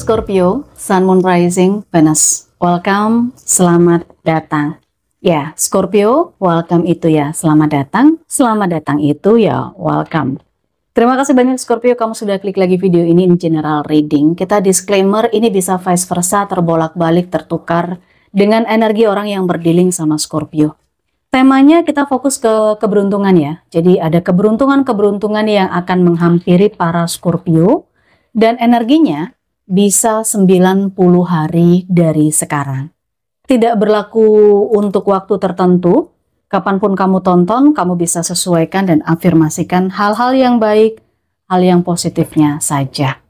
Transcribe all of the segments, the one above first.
Scorpio, Sun Moon Rising, Venus. Welcome, selamat datang. Ya, Scorpio, welcome itu ya, selamat datang. Selamat datang itu ya, welcome. Terima kasih banyak Scorpio kamu sudah klik lagi video ini in general reading. Kita disclaimer ini bisa vice versa terbolak-balik tertukar dengan energi orang yang berdiling sama Scorpio. Temanya kita fokus ke keberuntungan ya. Jadi ada keberuntungan-keberuntungan yang akan menghampiri para Scorpio dan energinya bisa 90 hari dari sekarang. Tidak berlaku untuk waktu tertentu, kapanpun kamu tonton, kamu bisa sesuaikan dan afirmasikan hal-hal yang baik, hal yang positifnya saja.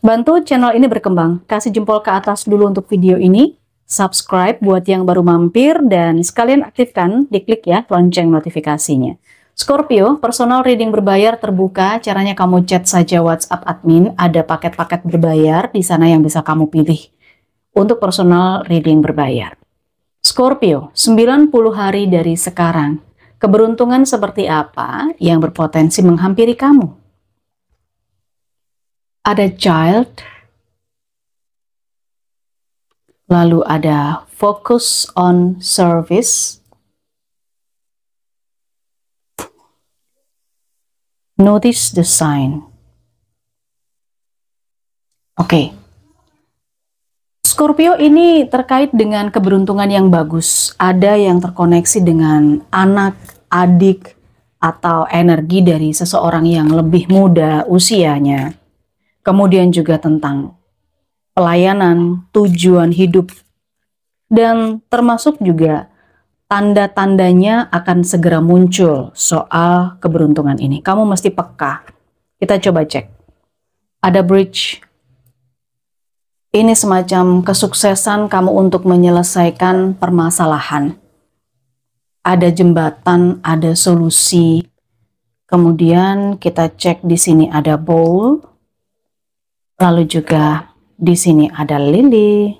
Bantu channel ini berkembang, kasih jempol ke atas dulu untuk video ini, subscribe buat yang baru mampir, dan sekalian aktifkan, diklik ya lonceng notifikasinya. Scorpio, personal reading berbayar terbuka. Caranya kamu chat saja WhatsApp admin, ada paket-paket berbayar di sana yang bisa kamu pilih untuk personal reading berbayar. Scorpio, 90 hari dari sekarang. Keberuntungan seperti apa yang berpotensi menghampiri kamu? Ada child, lalu ada focus on service, Notice the sign. Oke. Okay. Scorpio ini terkait dengan keberuntungan yang bagus. Ada yang terkoneksi dengan anak, adik, atau energi dari seseorang yang lebih muda usianya. Kemudian juga tentang pelayanan, tujuan hidup, dan termasuk juga tanda-tandanya akan segera muncul soal keberuntungan ini. Kamu mesti peka. Kita coba cek. Ada bridge. Ini semacam kesuksesan kamu untuk menyelesaikan permasalahan. Ada jembatan, ada solusi. Kemudian kita cek di sini ada bowl. Lalu juga di sini ada lili.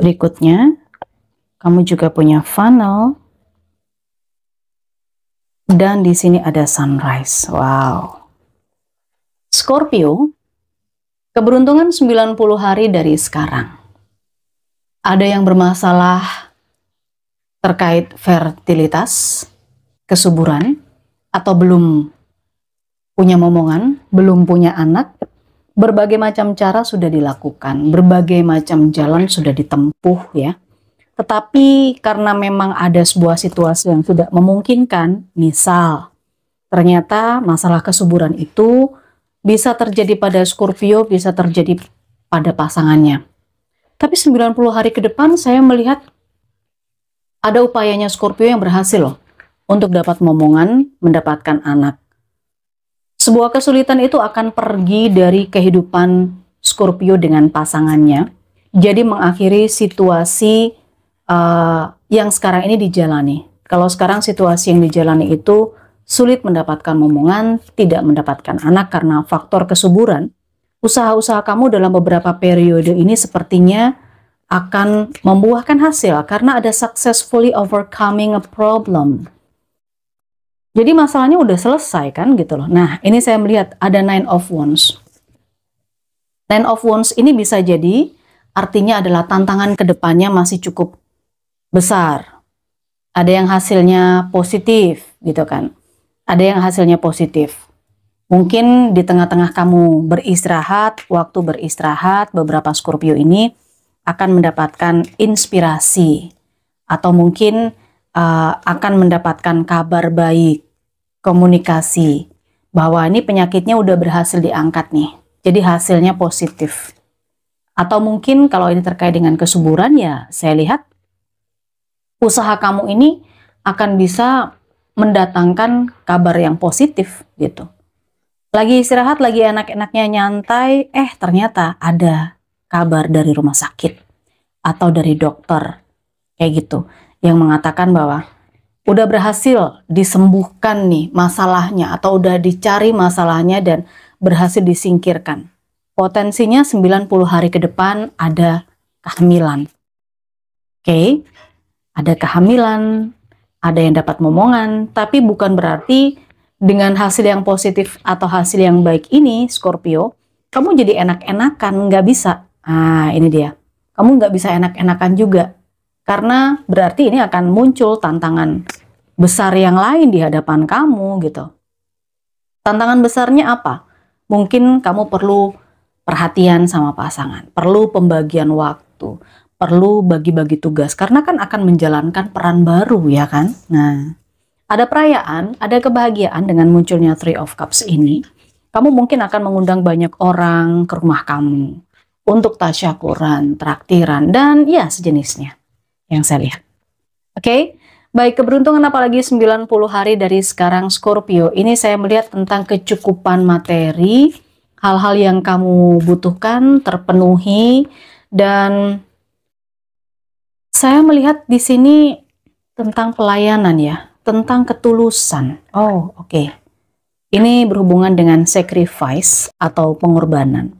Berikutnya, kamu juga punya funnel. Dan di sini ada sunrise. Wow. Scorpio, keberuntungan 90 hari dari sekarang. Ada yang bermasalah terkait fertilitas, kesuburan, atau belum punya momongan, belum punya anak, berbagai macam cara sudah dilakukan, berbagai macam jalan sudah ditempuh ya. Tetapi karena memang ada sebuah situasi yang tidak memungkinkan, misal ternyata masalah kesuburan itu bisa terjadi pada Scorpio, bisa terjadi pada pasangannya. Tapi 90 hari ke depan saya melihat ada upayanya Scorpio yang berhasil loh untuk dapat momongan mendapatkan anak. Sebuah kesulitan itu akan pergi dari kehidupan Scorpio dengan pasangannya. Jadi mengakhiri situasi uh, yang sekarang ini dijalani. Kalau sekarang situasi yang dijalani itu sulit mendapatkan momongan, tidak mendapatkan anak karena faktor kesuburan, usaha-usaha kamu dalam beberapa periode ini sepertinya akan membuahkan hasil karena ada successfully overcoming a problem. Jadi masalahnya udah selesai kan gitu loh. Nah ini saya melihat ada nine of wands. Nine of wands ini bisa jadi artinya adalah tantangan kedepannya masih cukup besar. Ada yang hasilnya positif gitu kan. Ada yang hasilnya positif. Mungkin di tengah-tengah kamu beristirahat, waktu beristirahat, beberapa Scorpio ini akan mendapatkan inspirasi atau mungkin uh, akan mendapatkan kabar baik, komunikasi bahwa ini penyakitnya udah berhasil diangkat nih. Jadi hasilnya positif. Atau mungkin kalau ini terkait dengan kesuburan ya saya lihat usaha kamu ini akan bisa mendatangkan kabar yang positif gitu. Lagi istirahat, lagi enak-enaknya nyantai, eh ternyata ada kabar dari rumah sakit atau dari dokter kayak gitu yang mengatakan bahwa udah berhasil disembuhkan nih masalahnya atau udah dicari masalahnya dan berhasil disingkirkan. Potensinya 90 hari ke depan ada kehamilan. Oke, okay ada kehamilan, ada yang dapat momongan, tapi bukan berarti dengan hasil yang positif atau hasil yang baik ini, Scorpio, kamu jadi enak-enakan, nggak bisa. Ah, ini dia. Kamu nggak bisa enak-enakan juga. Karena berarti ini akan muncul tantangan besar yang lain di hadapan kamu gitu. Tantangan besarnya apa? Mungkin kamu perlu perhatian sama pasangan, perlu pembagian waktu, perlu bagi-bagi tugas karena kan akan menjalankan peran baru ya kan. Nah, ada perayaan, ada kebahagiaan dengan munculnya Three of Cups ini. Kamu mungkin akan mengundang banyak orang ke rumah kamu untuk tasyakuran, traktiran dan ya sejenisnya yang saya lihat. Oke. Okay? Baik, keberuntungan apalagi 90 hari dari sekarang Scorpio. Ini saya melihat tentang kecukupan materi, hal-hal yang kamu butuhkan terpenuhi dan saya melihat di sini tentang pelayanan ya, tentang ketulusan. Oh, oke. Okay. Ini berhubungan dengan sacrifice atau pengorbanan.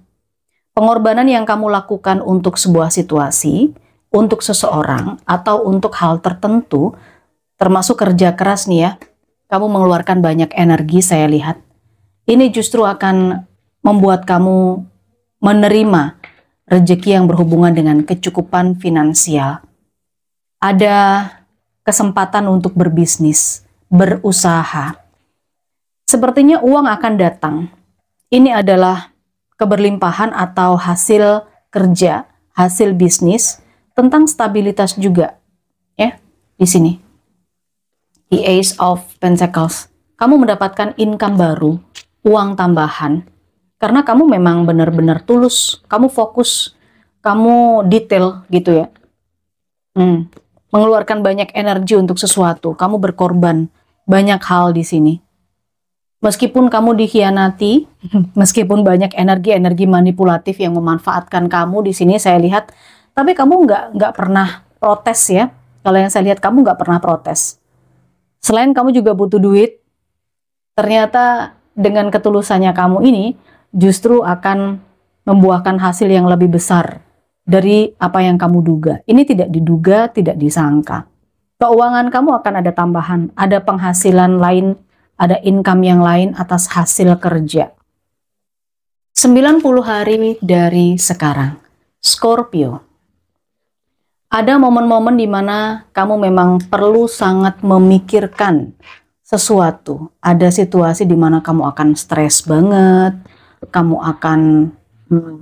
Pengorbanan yang kamu lakukan untuk sebuah situasi, untuk seseorang, atau untuk hal tertentu, termasuk kerja keras nih ya. Kamu mengeluarkan banyak energi, saya lihat. Ini justru akan membuat kamu menerima rejeki yang berhubungan dengan kecukupan finansial ada kesempatan untuk berbisnis, berusaha. Sepertinya uang akan datang. Ini adalah keberlimpahan atau hasil kerja, hasil bisnis tentang stabilitas juga. Ya, di sini. The Ace of Pentacles. Kamu mendapatkan income baru, uang tambahan. Karena kamu memang benar-benar tulus, kamu fokus, kamu detail gitu ya. Hmm, mengeluarkan banyak energi untuk sesuatu. Kamu berkorban banyak hal di sini. Meskipun kamu dikhianati, meskipun banyak energi-energi manipulatif yang memanfaatkan kamu di sini, saya lihat, tapi kamu nggak nggak pernah protes ya. Kalau yang saya lihat kamu nggak pernah protes. Selain kamu juga butuh duit, ternyata dengan ketulusannya kamu ini justru akan membuahkan hasil yang lebih besar dari apa yang kamu duga. Ini tidak diduga, tidak disangka. Keuangan kamu akan ada tambahan, ada penghasilan lain, ada income yang lain atas hasil kerja. 90 hari dari sekarang. Scorpio. Ada momen-momen di mana kamu memang perlu sangat memikirkan sesuatu. Ada situasi di mana kamu akan stres banget, kamu akan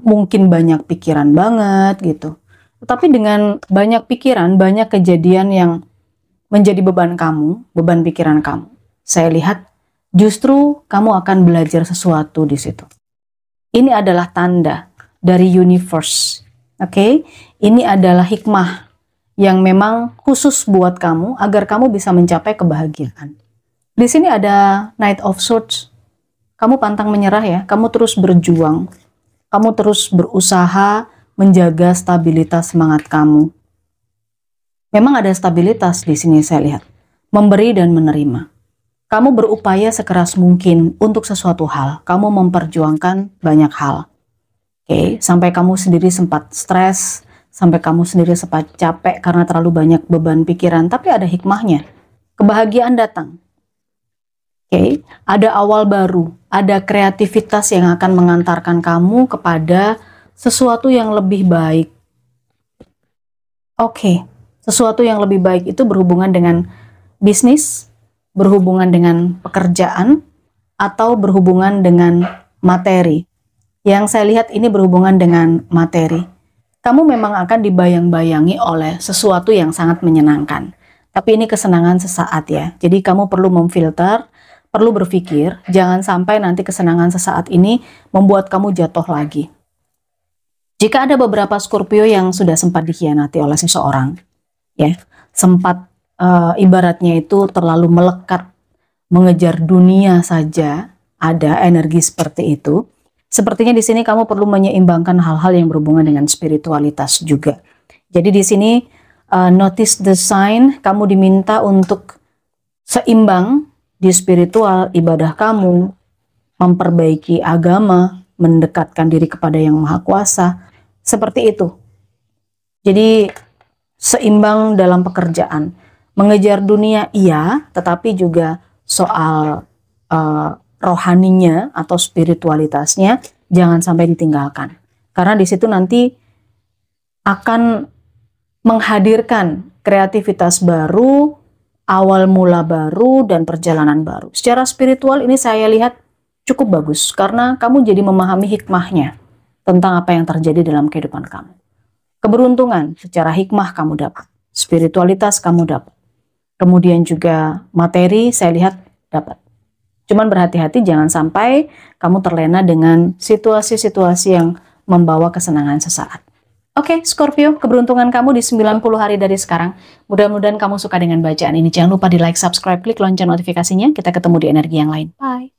mungkin banyak pikiran banget gitu. Tapi dengan banyak pikiran, banyak kejadian yang menjadi beban kamu, beban pikiran kamu. Saya lihat justru kamu akan belajar sesuatu di situ. Ini adalah tanda dari universe. Oke, okay? ini adalah hikmah yang memang khusus buat kamu agar kamu bisa mencapai kebahagiaan. Di sini ada Knight of Swords. Kamu pantang menyerah ya, kamu terus berjuang kamu terus berusaha menjaga stabilitas semangat kamu. Memang ada stabilitas di sini saya lihat, memberi dan menerima. Kamu berupaya sekeras mungkin untuk sesuatu hal, kamu memperjuangkan banyak hal. Oke, okay? sampai kamu sendiri sempat stres, sampai kamu sendiri sempat capek karena terlalu banyak beban pikiran, tapi ada hikmahnya. Kebahagiaan datang okay? ada awal baru, ada kreativitas yang akan mengantarkan kamu kepada sesuatu yang lebih baik. Oke, okay. sesuatu yang lebih baik itu berhubungan dengan bisnis, berhubungan dengan pekerjaan, atau berhubungan dengan materi. Yang saya lihat ini berhubungan dengan materi. Kamu memang akan dibayang-bayangi oleh sesuatu yang sangat menyenangkan. Tapi ini kesenangan sesaat ya. Jadi kamu perlu memfilter perlu berpikir, jangan sampai nanti kesenangan sesaat ini membuat kamu jatuh lagi. Jika ada beberapa Scorpio yang sudah sempat dikhianati oleh seseorang, ya, sempat e, ibaratnya itu terlalu melekat mengejar dunia saja, ada energi seperti itu. Sepertinya di sini kamu perlu menyeimbangkan hal-hal yang berhubungan dengan spiritualitas juga. Jadi di sini uh, notice the sign, kamu diminta untuk seimbang di spiritual ibadah kamu, memperbaiki agama, mendekatkan diri kepada Yang Maha Kuasa, seperti itu. Jadi seimbang dalam pekerjaan, mengejar dunia iya, tetapi juga soal uh, rohaninya atau spiritualitasnya jangan sampai ditinggalkan. Karena di situ nanti akan menghadirkan kreativitas baru, awal mula baru dan perjalanan baru. Secara spiritual ini saya lihat cukup bagus karena kamu jadi memahami hikmahnya tentang apa yang terjadi dalam kehidupan kamu. Keberuntungan secara hikmah kamu dapat, spiritualitas kamu dapat. Kemudian juga materi saya lihat dapat. Cuman berhati-hati jangan sampai kamu terlena dengan situasi-situasi yang membawa kesenangan sesaat. Oke, okay, Scorpio, keberuntungan kamu di 90 hari dari sekarang. Mudah-mudahan kamu suka dengan bacaan ini. Jangan lupa di like, subscribe, klik lonceng notifikasinya. Kita ketemu di energi yang lain. Bye.